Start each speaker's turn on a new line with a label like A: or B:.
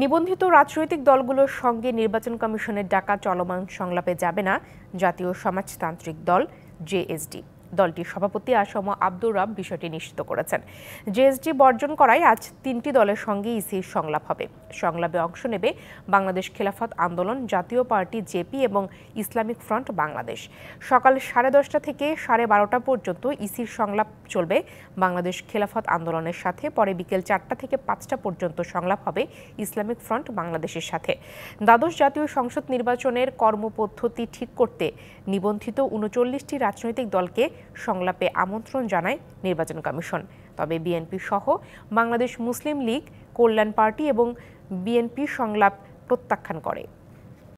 A: নিবন্ধিত রাজনৈতিক দলগুলোর সঙ্গে নির্বাচন কমিশনের ডাকা চলমান সংলাপে যাবে না জাতীয় সমাজতান্ত্রিক দল জেএসডি দলটির সভাপতি আসম আব্দুর রব বিষয়টি নিশ্চিত করেছেন জিএসডি বর্জন করায় আজ তিনটি দলের সঙ্গে ইসির সংলাপ হবে সংলাপে অংশ নেবে বাংলাদেশ খেলাফত আন্দোলন জাতীয় পার্টি জেপি এবং ইসলামিক ফ্রন্ট বাংলাদেশ সকাল সাড়ে দশটা থেকে সাড়ে বারোটা পর্যন্ত ইসির সংলাপ চলবে বাংলাদেশ খেলাফত আন্দোলনের সাথে পরে বিকেল চারটা থেকে পাঁচটা পর্যন্ত সংলাপ হবে ইসলামিক ফ্রন্ট বাংলাদেশের সাথে দ্বাদশ জাতীয় সংসদ নির্বাচনের কর্মপদ্ধতি ঠিক করতে নিবন্ধিত উনচল্লিশটি রাজনৈতিক দলকে সংলাপে আমন্ত্রণ জানায় নির্বাচন কমিশন তবে বিএনপি সহ Bangladesh Muslim League Kalyan Party এবং বিএনপি সংলাপ প্রত্যাখ্যান করে